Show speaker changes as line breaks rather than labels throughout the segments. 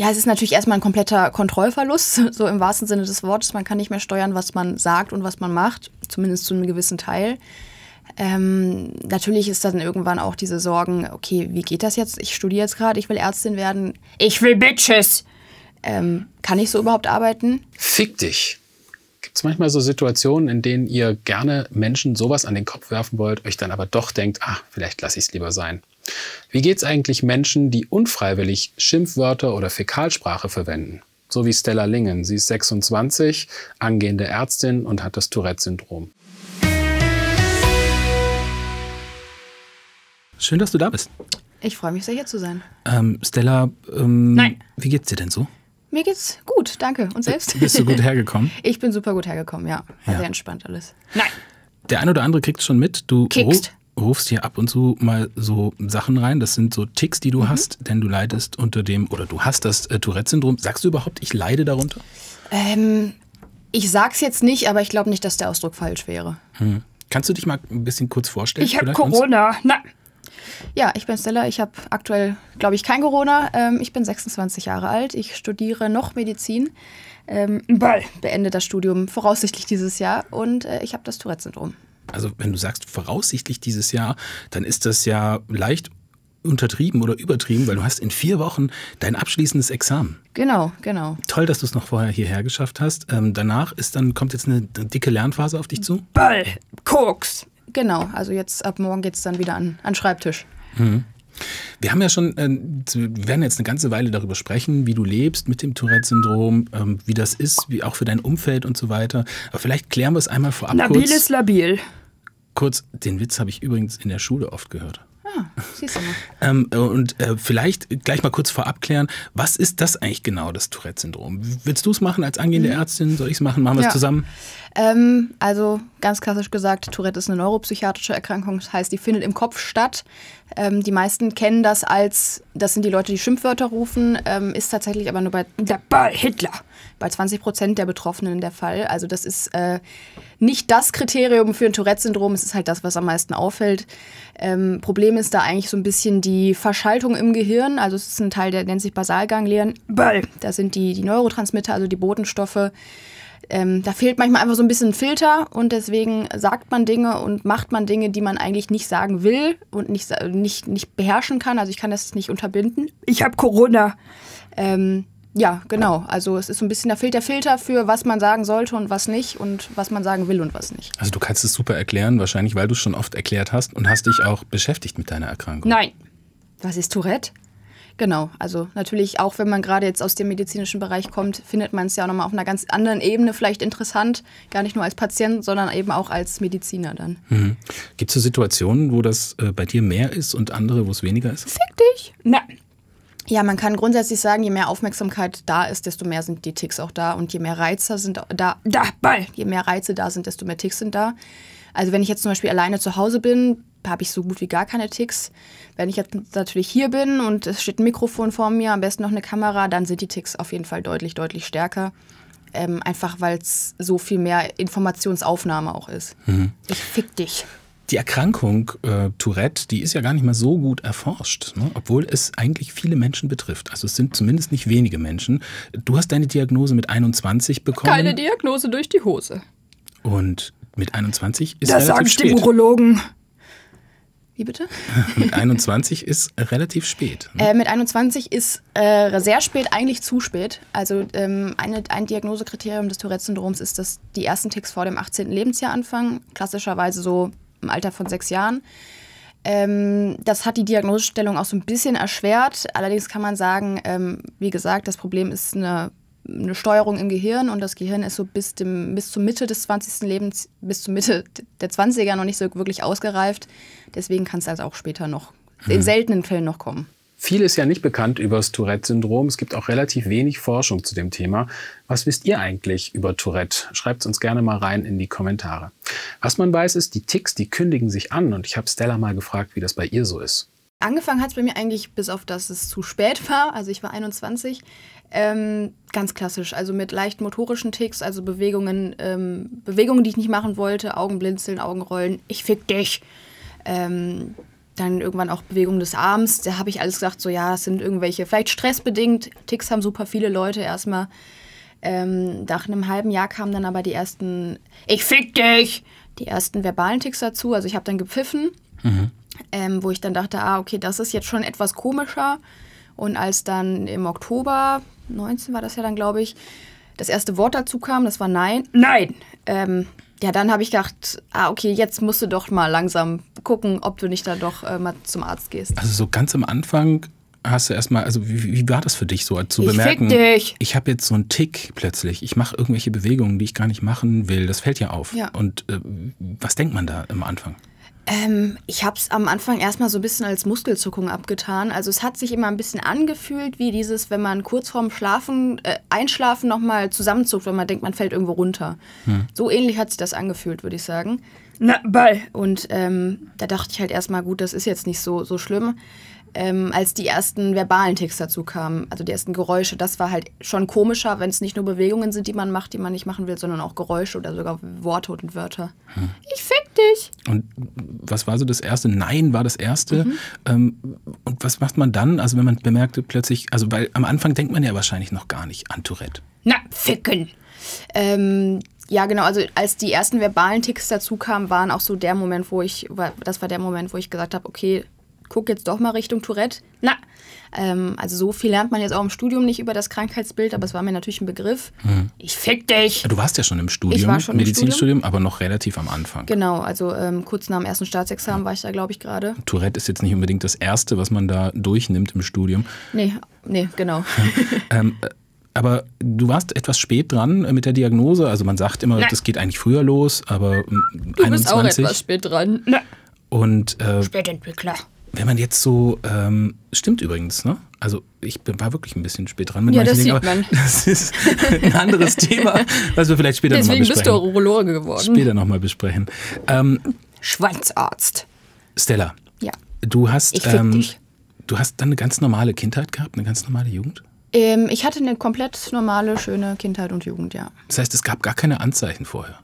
ja, es ist natürlich erstmal ein kompletter Kontrollverlust, so im wahrsten Sinne des Wortes. Man kann nicht mehr steuern, was man sagt und was man macht, zumindest zu einem gewissen Teil. Ähm, natürlich ist dann irgendwann auch diese Sorgen, okay, wie geht das jetzt? Ich studiere jetzt gerade, ich will Ärztin werden. Ich will Bitches! Ähm, kann ich so überhaupt arbeiten?
Fick dich! Gibt es manchmal so Situationen, in denen ihr gerne Menschen sowas an den Kopf werfen wollt, euch dann aber doch denkt, ach, vielleicht lasse ich es lieber sein? Wie geht es eigentlich Menschen, die unfreiwillig Schimpfwörter oder Fäkalsprache verwenden? So wie Stella Lingen. Sie ist 26, angehende Ärztin und hat das Tourette-Syndrom. Schön, dass du da bist.
Ich freue mich sehr, hier zu sein.
Ähm, Stella, ähm, Nein. wie geht's dir denn so?
Mir geht's gut, danke. Und selbst? Äh, bist du gut hergekommen? Ich bin super gut hergekommen, ja. ja. sehr entspannt alles. Nein.
Der eine oder andere kriegt schon mit. Du kickst rufst hier ab und zu mal so Sachen rein. Das sind so Ticks, die du mhm. hast, denn du leidest unter dem, oder du hast das äh, Tourette-Syndrom. Sagst du überhaupt, ich leide darunter?
Ähm, ich sag's jetzt nicht, aber ich glaube nicht, dass der Ausdruck falsch wäre.
Hm. Kannst du dich mal ein bisschen kurz vorstellen? Ich habe Corona.
Na. Ja, ich bin Stella. Ich habe aktuell, glaube ich, kein Corona. Ähm, ich bin 26 Jahre alt. Ich studiere noch Medizin. Ähm, Ball. Beende das Studium voraussichtlich dieses Jahr. Und äh, ich habe das Tourette-Syndrom
also wenn du sagst, voraussichtlich dieses Jahr, dann ist das ja leicht untertrieben oder übertrieben, weil du hast in vier Wochen dein abschließendes Examen.
Genau, genau.
Toll, dass du es noch vorher hierher geschafft hast. Ähm, danach ist dann, kommt jetzt eine dicke Lernphase auf dich zu? Ball,
Koks. Genau, also jetzt ab morgen geht es dann wieder an,
an Schreibtisch. Mhm. Wir haben ja schon, äh, wir werden jetzt eine ganze Weile darüber sprechen, wie du lebst mit dem Tourette-Syndrom, ähm, wie das ist, wie auch für dein Umfeld und so weiter. Aber vielleicht klären wir es einmal vorab. Labil kurz. ist labil kurz, den Witz habe ich übrigens in der Schule oft gehört. Ah. Ähm, und äh, vielleicht gleich mal kurz vorab klären, was ist das eigentlich genau, das Tourette-Syndrom? Willst du es machen als angehende mhm. Ärztin? Soll ich es machen? Machen wir es ja. zusammen?
Ähm, also ganz klassisch gesagt, Tourette ist eine neuropsychiatrische Erkrankung. Das heißt, die findet im Kopf statt. Ähm, die meisten kennen das als, das sind die Leute, die Schimpfwörter rufen, ähm, ist tatsächlich aber nur bei, der Ball Hitler, bei 20 Prozent der Betroffenen der Fall. Also das ist äh, nicht das Kriterium für ein Tourette-Syndrom. Es ist halt das, was am meisten auffällt. Ähm, Problem ist da eigentlich so ein bisschen die Verschaltung im Gehirn. Also es ist ein Teil, der nennt sich Basalganglien. Da sind die, die Neurotransmitter, also die Botenstoffe. Ähm, da fehlt manchmal einfach so ein bisschen Filter und deswegen sagt man Dinge und macht man Dinge, die man eigentlich nicht sagen will und nicht, nicht, nicht beherrschen kann. Also ich kann das nicht unterbinden. Ich habe Corona. Ähm, ja, genau. Also es ist so ein bisschen, da fehlt der Filter für, was man sagen sollte und was nicht und was man sagen will und was nicht.
Also du kannst es super erklären, wahrscheinlich, weil du es schon oft erklärt hast und hast dich auch beschäftigt mit deiner Erkrankung.
Nein. Was ist Tourette? Genau, also natürlich auch wenn man gerade jetzt aus dem medizinischen Bereich kommt, findet man es ja auch nochmal auf einer ganz anderen Ebene vielleicht interessant, gar nicht nur als Patient, sondern eben auch als Mediziner dann.
Mhm. Gibt es so Situationen, wo das äh, bei dir mehr ist und andere, wo es weniger ist? Fick
dich! Nein. Ja, man kann grundsätzlich sagen, je mehr Aufmerksamkeit da ist, desto mehr sind die Ticks auch da. Und je mehr Reize sind da, da, Ball, je mehr Reize da sind, desto mehr Ticks sind da. Also wenn ich jetzt zum Beispiel alleine zu Hause bin, habe ich so gut wie gar keine Ticks. Wenn ich jetzt natürlich hier bin und es steht ein Mikrofon vor mir, am besten noch eine Kamera, dann sind die Ticks auf jeden Fall deutlich, deutlich stärker. Ähm, einfach weil es so viel mehr Informationsaufnahme auch ist. Mhm. Ich fick dich.
Die Erkrankung äh, Tourette, die ist ja gar nicht mal so gut erforscht, ne? obwohl es eigentlich viele Menschen betrifft. Also es sind zumindest nicht wenige Menschen. Du hast deine Diagnose mit 21 bekommen. Keine
Diagnose durch die Hose.
Und mit 21 ist das relativ spät. Das sagen
Urologen. Wie bitte?
mit 21 ist relativ spät.
Ne? Äh, mit 21 ist äh, sehr spät, eigentlich zu spät. Also ähm, eine, ein Diagnosekriterium des Tourette-Syndroms ist, dass die ersten Ticks vor dem 18. Lebensjahr anfangen. Klassischerweise so im Alter von sechs Jahren. Ähm, das hat die Diagnosestellung auch so ein bisschen erschwert. Allerdings kann man sagen, ähm, wie gesagt, das Problem ist eine, eine, Steuerung im Gehirn und das Gehirn ist so bis, dem, bis zur Mitte des 20. Lebens, bis zur Mitte der 20er noch nicht so wirklich ausgereift. Deswegen kann es also auch später noch, hm. in mhm. seltenen Fällen noch kommen.
Viel ist ja nicht bekannt über das Tourette-Syndrom. Es gibt auch relativ wenig Forschung zu dem Thema. Was wisst ihr eigentlich über Tourette? Schreibt es uns gerne mal rein in die Kommentare. Was man weiß, ist, die Ticks, die kündigen sich an. Und ich habe Stella mal gefragt, wie das bei ihr so ist.
Angefangen hat es bei mir eigentlich, bis auf dass es zu spät war, also ich war 21, ähm, ganz klassisch, also mit leichten motorischen Ticks, also Bewegungen, ähm, Bewegungen, die ich nicht machen wollte, Augenblinzeln, Augenrollen, ich fick dich. Ähm, dann irgendwann auch Bewegung des Arms. Da habe ich alles gesagt, so ja, es sind irgendwelche, vielleicht stressbedingt. Ticks haben super viele Leute erstmal. Ähm, nach einem halben Jahr kamen dann aber die ersten, ich fick dich, die ersten verbalen Ticks dazu. Also ich habe dann gepfiffen, mhm. ähm, wo ich dann dachte, ah, okay, das ist jetzt schon etwas komischer. Und als dann im Oktober, 19 war das ja dann, glaube ich, das erste Wort dazu kam, das war Nein. Nein! Ähm, ja, dann habe ich gedacht, ah, okay, jetzt musst du doch mal langsam gucken, ob du nicht da doch äh, mal zum Arzt gehst.
Also so ganz am Anfang hast du erstmal, also wie, wie, war das für dich so zu ich bemerken? Ich, ich habe jetzt so einen Tick plötzlich. Ich mache irgendwelche Bewegungen, die ich gar nicht machen will. Das fällt ja auf. Ja. Und äh, was denkt man da am Anfang?
Ähm, ich habe es am Anfang erstmal so ein bisschen als Muskelzuckung abgetan. Also es hat sich immer ein bisschen angefühlt, wie dieses, wenn man kurz vorm Schlafen, äh, Einschlafen nochmal zusammenzuckt, wenn man denkt, man fällt irgendwo runter. Hm. So ähnlich hat sich das angefühlt, würde ich sagen. Na, Ball. Und ähm, da dachte ich halt erstmal, gut, das ist jetzt nicht so, so schlimm ähm, als die ersten verbalen Ticks dazu kamen, also die ersten Geräusche, das war halt schon komischer, wenn es nicht nur Bewegungen sind, die man macht, die man nicht machen will, sondern auch Geräusche oder sogar Worte und Wörter. Hm. Ich fick dich!
Und was war so das erste? Nein war das erste. Mhm. Ähm, und was macht man dann? Also wenn man bemerkt plötzlich, also weil am Anfang denkt man ja wahrscheinlich noch gar nicht an Tourette. Na,
ficken! Ähm, ja, genau. Also als die ersten verbalen Ticks dazu kamen, waren auch so der Moment, wo ich, das war der Moment, wo ich gesagt habe, okay, gucke jetzt doch mal Richtung Tourette. Na, ähm, also so viel lernt man jetzt auch im Studium nicht über das Krankheitsbild, aber es war mir natürlich ein Begriff. Mhm. Ich fick dich!
Du warst ja schon im Studium, ich war schon Medizinstudium, im Studium. aber noch relativ am Anfang.
Genau, also ähm, kurz nach dem ersten Staatsexamen ja. war ich da, glaube ich, gerade.
Tourette ist jetzt nicht unbedingt das Erste, was man da durchnimmt im Studium.
Nee, nee, genau.
ähm, äh, aber du warst etwas spät dran mit der Diagnose. Also man sagt immer, Nein. das geht eigentlich früher los, aber du ähm, 21. Du bist auch etwas
spät dran. Na.
Und äh,
Spätentwickler
wenn man jetzt so, ähm, stimmt übrigens, ne? Also ich bin, war wirklich ein bisschen spät dran mit ja, manchen das Dingen, sieht man. das ist ein anderes Thema, was wir vielleicht später nochmal besprechen. Deswegen bist du Urologe
geworden. Später
nochmal besprechen. Ähm, Schwanzarzt. Stella. Ja. Du hast, ähm, du hast dann eine ganz normale Kindheit gehabt, eine ganz normale Jugend?
Ähm, ich hatte eine komplett normale, schöne Kindheit und Jugend, ja.
Das heißt, es gab gar keine Anzeichen vorher?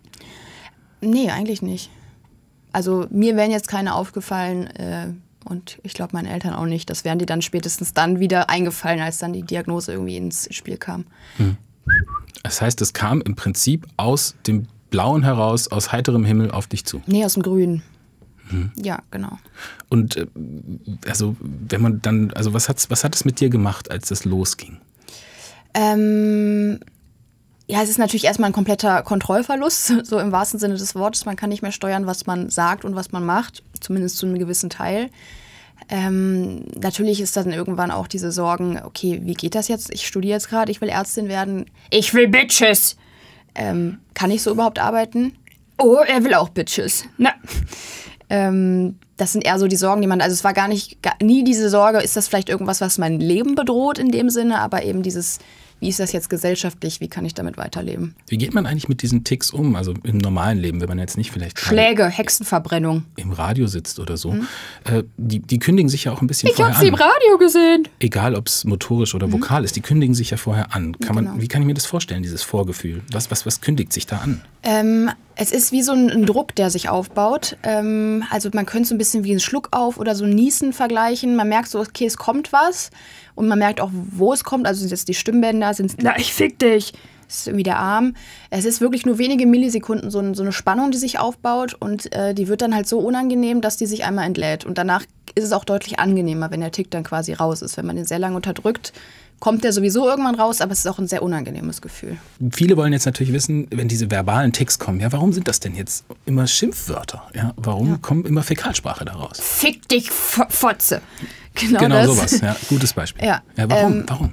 Nee, eigentlich nicht. Also mir wären jetzt keine aufgefallen, äh, und ich glaube, meinen Eltern auch nicht. Das wären die dann spätestens dann wieder eingefallen, als dann die Diagnose irgendwie ins Spiel kam.
Hm. Das heißt, es kam im Prinzip aus dem Blauen heraus, aus heiterem Himmel auf dich zu.
Nee, aus dem Grünen. Hm. Ja, genau.
Und äh, also, wenn man dann, also was, hat's, was hat es mit dir gemacht, als das losging?
Ähm, ja, es ist natürlich erstmal ein kompletter Kontrollverlust, so im wahrsten Sinne des Wortes. Man kann nicht mehr steuern, was man sagt und was man macht, zumindest zu einem gewissen Teil. Ähm, natürlich ist dann irgendwann auch diese Sorgen, okay, wie geht das jetzt? Ich studiere jetzt gerade, ich will Ärztin werden. Ich will Bitches! Ähm, kann ich so überhaupt arbeiten? Oh, er will auch Bitches. Na. Ähm, das sind eher so die Sorgen, die man, also es war gar nicht, gar, nie diese Sorge, ist das vielleicht irgendwas, was mein Leben bedroht in dem Sinne, aber eben dieses, wie ist das jetzt gesellschaftlich, wie kann ich damit weiterleben.
Wie geht man eigentlich mit diesen Ticks um? Also im normalen Leben, wenn man jetzt nicht vielleicht. Schläge,
Hexenverbrennung.
Im Radio sitzt oder so. Mhm. Äh, die, die kündigen sich ja auch ein bisschen ich vorher an. Ich habe sie im
Radio gesehen.
Egal, ob es motorisch oder mhm. vokal ist, die kündigen sich ja vorher an. Kann genau. man, wie kann ich mir das vorstellen, dieses Vorgefühl? Was, was, was kündigt sich da an?
Ähm, es ist wie so ein, ein Druck, der sich aufbaut. Ähm, also man könnte es so ein bisschen wie einen Schluck auf oder so Niesen vergleichen. Man merkt so, okay, es kommt was. Und man merkt auch, wo es kommt. Also sind jetzt die Stimmbänder, sind es... Na, ich fick dich! das ist irgendwie der Arm. Es ist wirklich nur wenige Millisekunden so, ein, so eine Spannung, die sich aufbaut und äh, die wird dann halt so unangenehm, dass die sich einmal entlädt. Und danach ist es auch deutlich angenehmer, wenn der Tick dann quasi raus ist. Wenn man den sehr lange unterdrückt, kommt der sowieso irgendwann raus, aber es ist auch ein sehr unangenehmes Gefühl.
Viele wollen jetzt natürlich wissen, wenn diese verbalen Ticks kommen, ja, warum sind das denn jetzt immer Schimpfwörter? Ja, warum ja. kommt immer Fäkalsprache daraus?
Fick dich, Fotze. Genau, genau das. sowas, ja.
Gutes Beispiel. Ja, ja warum? Ähm, warum?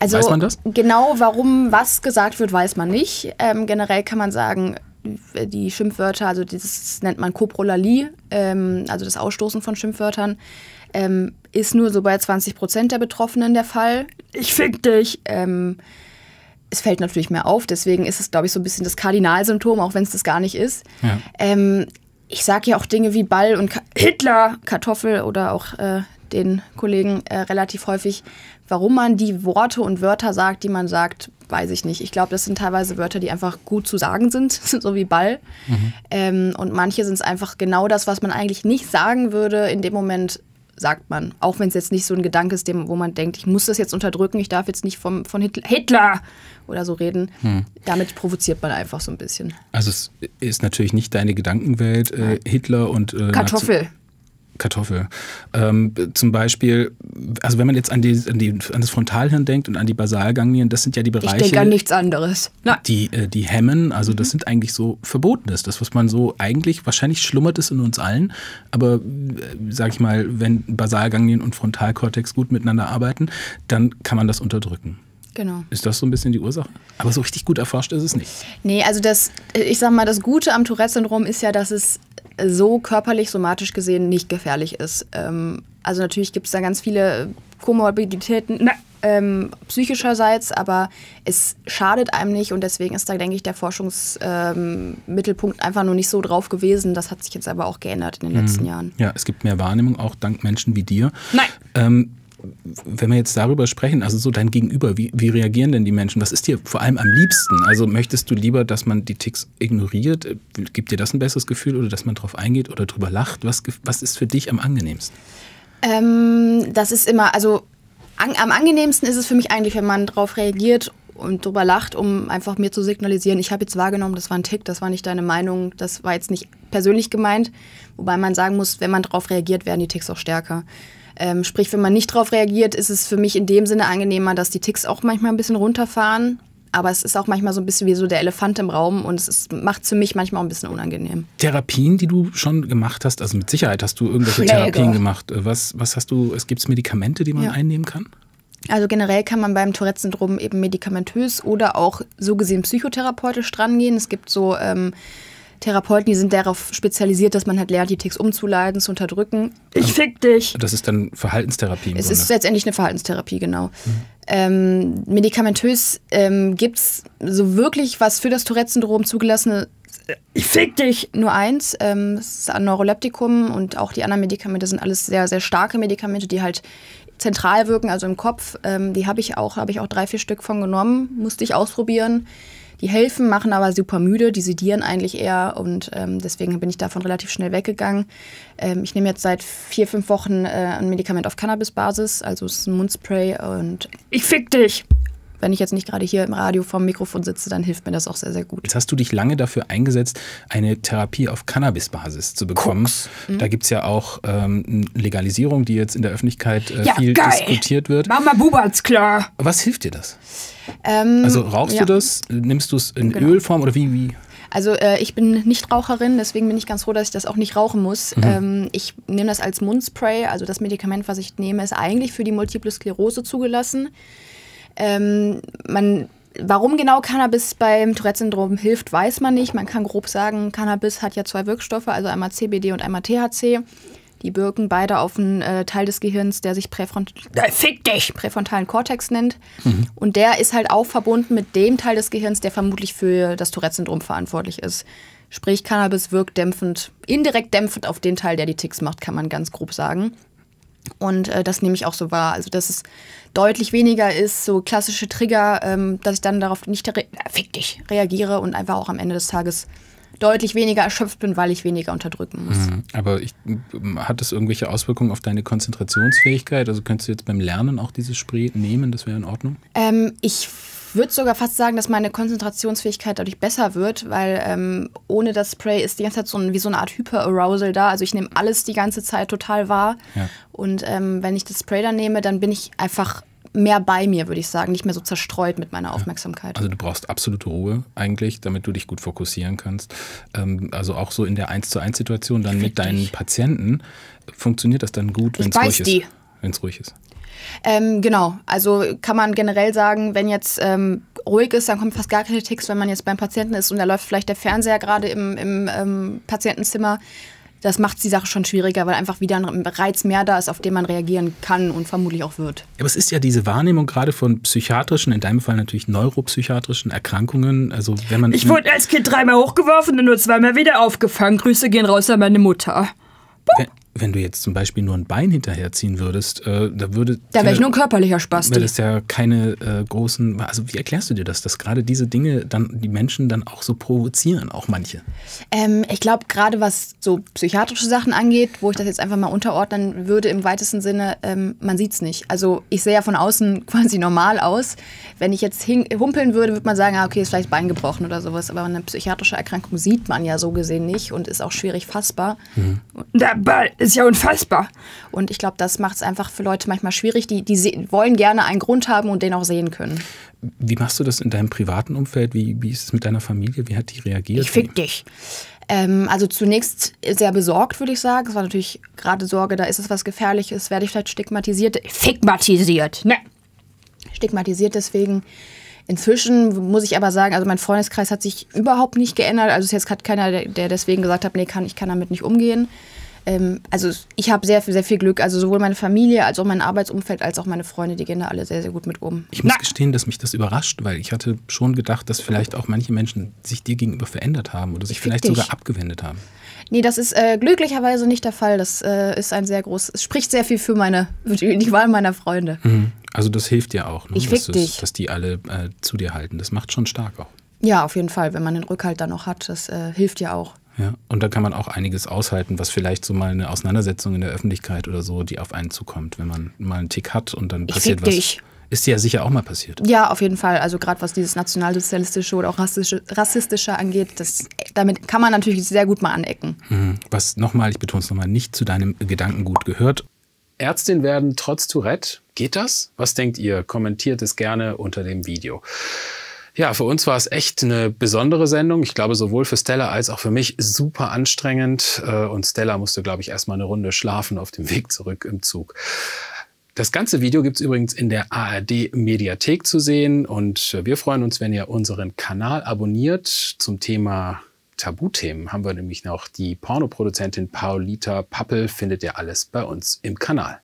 Also weiß man das?
Genau, warum was gesagt wird, weiß man nicht. Ähm, generell kann man sagen,
die
Schimpfwörter, also das nennt man Coprolalie, ähm, also das Ausstoßen von Schimpfwörtern, ähm, ist nur so bei 20 Prozent der Betroffenen der Fall. Ich fick dich! Ähm, es fällt natürlich mehr auf, deswegen ist es, glaube ich, so ein bisschen das Kardinalsymptom, auch wenn es das gar nicht ist. Ja ähm, ich sage ja auch Dinge wie Ball und Ka Hitler, Kartoffel oder auch äh, den Kollegen äh, relativ häufig, warum man die Worte und Wörter sagt, die man sagt, weiß ich nicht. Ich glaube, das sind teilweise Wörter, die einfach gut zu sagen sind, so wie Ball. Mhm. Ähm, und manche sind es einfach genau das, was man eigentlich nicht sagen würde. In dem Moment sagt man, auch wenn es jetzt nicht so ein Gedanke ist, dem, wo man denkt, ich muss das jetzt unterdrücken, ich darf jetzt nicht vom, von Hitler oder so reden. Hm. Damit provoziert man einfach so ein bisschen.
Also es ist natürlich nicht deine Gedankenwelt, äh, Hitler und... Äh, Kartoffel. Nazi Kartoffel. Ähm, zum Beispiel, also wenn man jetzt an, die, an, die, an das Frontalhirn denkt und an die Basalganglien, das sind ja die Bereiche. Ich denke an nichts
anderes. Nein.
Die, äh, die hemmen, also mhm. das sind eigentlich so Verbotenes. Das, was man so eigentlich, wahrscheinlich schlummert es in uns allen, aber äh, sag ich mal, wenn Basalganglien und Frontalkortex gut miteinander arbeiten, dann kann man das unterdrücken. Genau. Ist das so ein bisschen die Ursache? Aber so richtig gut erforscht ist es nicht.
Nee, also das, äh, ich sag mal, das Gute am Tourette-Syndrom ist ja, dass es so körperlich, somatisch gesehen nicht gefährlich ist. Ähm, also natürlich gibt es da ganz viele Komorbiditäten ähm, psychischerseits, aber es schadet einem nicht und deswegen ist da, denke ich, der Forschungsmittelpunkt ähm, einfach nur nicht so drauf gewesen. Das hat sich jetzt aber auch geändert
in den mhm. letzten mhm. Jahren. Ja, es gibt mehr Wahrnehmung, auch dank Menschen wie dir. Nein. Ähm, wenn wir jetzt darüber sprechen, also so dein Gegenüber, wie, wie reagieren denn die Menschen? Was ist dir vor allem am liebsten? Also möchtest du lieber, dass man die Ticks ignoriert? Gibt dir das ein besseres Gefühl oder dass man drauf eingeht oder drüber lacht? Was, was ist für dich am angenehmsten?
Ähm, das ist immer, also an, am angenehmsten ist es für mich eigentlich, wenn man drauf reagiert und drüber lacht, um einfach mir zu signalisieren, ich habe jetzt wahrgenommen, das war ein Tick, das war nicht deine Meinung, das war jetzt nicht persönlich gemeint. Wobei man sagen muss, wenn man drauf reagiert, werden die Ticks auch stärker. Ähm, sprich, wenn man nicht darauf reagiert, ist es für mich in dem Sinne angenehmer, dass die Ticks auch manchmal ein bisschen runterfahren. Aber es ist auch manchmal so ein bisschen wie so der Elefant im Raum und es macht es für mich manchmal auch ein
bisschen unangenehm. Therapien, die du schon gemacht hast, also mit Sicherheit hast du irgendwelche ja, Therapien gemacht. Äh, was, was hast du, es gibt Medikamente, die man ja. einnehmen kann?
Also generell kann man beim Tourette-Syndrom eben medikamentös oder auch so gesehen psychotherapeutisch drangehen. Es gibt so ähm, Therapeuten, die sind darauf spezialisiert, dass man halt lernt, die Ticks umzuleiten, zu unterdrücken. Ich ähm, fick dich.
Das ist dann Verhaltenstherapie. es Grunde. ist
letztendlich eine Verhaltenstherapie, genau. Mhm. Ähm, medikamentös ähm, gibt es so wirklich was für das Tourette-Syndrom zugelassene. Ich fick dich! Nur eins, ähm, das ist ein Neuroleptikum und auch die anderen Medikamente sind alles sehr, sehr starke Medikamente, die halt zentral wirken, also im Kopf. Ähm, die habe ich auch, habe ich auch drei, vier Stück von genommen, musste ich ausprobieren. Die helfen, machen aber super müde, die sedieren eigentlich eher und ähm, deswegen bin ich davon relativ schnell weggegangen. Ähm, ich nehme jetzt seit vier, fünf Wochen äh, ein Medikament auf Cannabis-Basis, also es ist ein Mundspray und... Ich fick dich! wenn ich jetzt nicht gerade hier im Radio vorm Mikrofon sitze, dann hilft mir das auch sehr, sehr gut.
Jetzt hast du dich lange dafür eingesetzt, eine Therapie auf Cannabis-Basis zu bekommen. Mhm. Da gibt es ja auch ähm, Legalisierung, die jetzt in der Öffentlichkeit äh, ja, viel geil. diskutiert wird. Mama Bubatz, klar. Was hilft dir das?
Ähm, also rauchst ja. du das?
Nimmst du es in genau. Ölform oder wie? wie?
Also äh, ich bin Nichtraucherin, deswegen bin ich ganz froh, dass ich das auch nicht rauchen muss. Mhm. Ähm, ich nehme das als Mundspray. Also das Medikament, was ich nehme, ist eigentlich für die Multiple Sklerose zugelassen. Ähm, man Warum genau Cannabis beim Tourette-Syndrom hilft, weiß man nicht. Man kann grob sagen, Cannabis hat ja zwei Wirkstoffe, also einmal CBD und einmal THC. Die wirken beide auf einen äh, Teil des Gehirns, der sich Präfront äh, präfrontalen Kortex nennt. Mhm. Und der ist halt auch verbunden mit dem Teil des Gehirns, der vermutlich für das Tourette-Syndrom verantwortlich ist. Sprich, Cannabis wirkt dämpfend, indirekt dämpfend auf den Teil, der die Ticks macht, kann man ganz grob sagen. Und äh, das nehme ich auch so wahr. Also, dass es deutlich weniger ist, so klassische Trigger, ähm, dass ich dann darauf nicht re fick dich reagiere und einfach auch am Ende des Tages deutlich weniger erschöpft bin, weil ich weniger unterdrücken muss.
Mhm. Aber ich, ähm, hat das irgendwelche Auswirkungen auf deine Konzentrationsfähigkeit? Also könntest du jetzt beim Lernen auch dieses Spray nehmen? Das wäre in Ordnung?
Ähm, ich würde sogar fast sagen, dass meine Konzentrationsfähigkeit dadurch besser wird, weil ähm, ohne das Spray ist die ganze Zeit so ein, wie so eine Art Hyperarousal da. Also ich nehme alles die ganze Zeit total wahr. Ja. Und ähm, wenn ich das Spray dann nehme, dann bin ich einfach mehr bei mir, würde ich sagen, nicht mehr so zerstreut mit meiner Aufmerksamkeit. Also
du brauchst absolute Ruhe eigentlich, damit du dich gut fokussieren kannst. Ähm, also auch so in der 1 zu 1 Situation dann Richtig. mit deinen Patienten funktioniert das dann gut, wenn es ruhig die. ist. Wenn es ruhig ist.
Ähm, genau, also kann man generell sagen, wenn jetzt ähm, ruhig ist, dann kommt fast gar keine Ticks, wenn man jetzt beim Patienten ist und da läuft vielleicht der Fernseher gerade im, im ähm, Patientenzimmer. Das macht die Sache schon schwieriger, weil einfach wieder ein Reiz mehr da ist, auf den man reagieren kann und vermutlich auch wird.
Aber es ist ja diese Wahrnehmung gerade von psychiatrischen, in deinem Fall natürlich neuropsychiatrischen Erkrankungen. Also wenn man ich wurde
als Kind dreimal hochgeworfen und nur zweimal wieder aufgefangen. Grüße gehen raus an meine Mutter.
Wenn, wenn du jetzt zum Beispiel nur ein Bein hinterherziehen würdest, äh, da würde. Da wäre ich nur ein körperlicher Spaß. Wäre das ja keine äh, großen. Also, wie erklärst du dir das, dass gerade diese Dinge dann die Menschen dann auch so provozieren, auch manche?
Ähm, ich glaube, gerade was so psychiatrische Sachen angeht, wo ich das jetzt einfach mal unterordnen würde, im weitesten Sinne, ähm, man sieht es nicht. Also, ich sehe ja von außen quasi normal aus. Wenn ich jetzt humpeln würde, würde man sagen, ah, okay, ist vielleicht Bein gebrochen oder sowas. Aber eine psychiatrische Erkrankung sieht man ja so gesehen nicht und ist auch schwierig fassbar. Mhm. Der Ball! ist ja unfassbar. Und ich glaube, das macht es einfach für Leute manchmal schwierig. Die, die wollen gerne einen Grund haben und den auch sehen können.
Wie machst du das in deinem privaten Umfeld? Wie, wie ist es mit deiner Familie? Wie hat die reagiert? Ich fick
dich. Ähm, also zunächst sehr besorgt, würde ich sagen. Es war natürlich gerade Sorge, da ist es was Gefährliches, werde ich vielleicht stigmatisiert. Stigmatisiert, ne? Stigmatisiert deswegen. Inzwischen muss ich aber sagen, also mein Freundeskreis hat sich überhaupt nicht geändert. Also es ist jetzt gerade keiner, der deswegen gesagt hat, nee, kann, ich kann damit nicht umgehen ähm, also ich habe sehr, sehr viel Glück. Also sowohl meine Familie als auch mein Arbeitsumfeld als auch meine Freunde, die gehen da alle sehr, sehr gut mit um.
Ich muss Na. gestehen, dass mich das überrascht, weil ich hatte schon gedacht, dass vielleicht auch manche Menschen sich dir gegenüber verändert haben oder sich Fick vielleicht dich. sogar abgewendet haben.
Nee, das ist äh, glücklicherweise nicht der Fall. Das äh, ist ein sehr großes, spricht sehr viel für meine, die Wahl meiner Freunde.
Mhm. Also das hilft ja auch, ne? ich dass, dich. dass die alle äh, zu dir halten. Das macht schon stark auch.
Ja, auf jeden Fall, wenn man den Rückhalt dann noch hat, das äh, hilft ja auch.
Ja, und da kann man auch einiges aushalten, was vielleicht so mal eine Auseinandersetzung in der Öffentlichkeit oder so, die auf einen zukommt, wenn man mal einen Tick hat und dann ich passiert was. Dich. Ist dir ja sicher auch mal passiert.
Ja, auf jeden Fall. Also gerade was dieses nationalsozialistische oder auch rassistische, rassistische angeht, das, damit kann man natürlich sehr gut mal anecken.
Mhm. Was nochmal, ich betone es nochmal, nicht zu deinem Gedankengut gehört. Ärztin werden trotz Tourette, geht das? Was denkt ihr? Kommentiert es gerne unter dem Video. Ja, für uns war es echt eine besondere Sendung. Ich glaube, sowohl für Stella als auch für mich super anstrengend. Äh, und Stella musste, glaube ich, erstmal eine Runde schlafen auf dem Weg zurück im Zug. Das ganze Video gibt's übrigens in der ARD Mediathek zu sehen. Und äh, wir freuen uns, wenn ihr unseren Kanal abonniert zum Thema Tabuthemen haben wir nämlich noch die Pornoproduzentin Paulita Pappel, findet ihr alles bei uns im Kanal.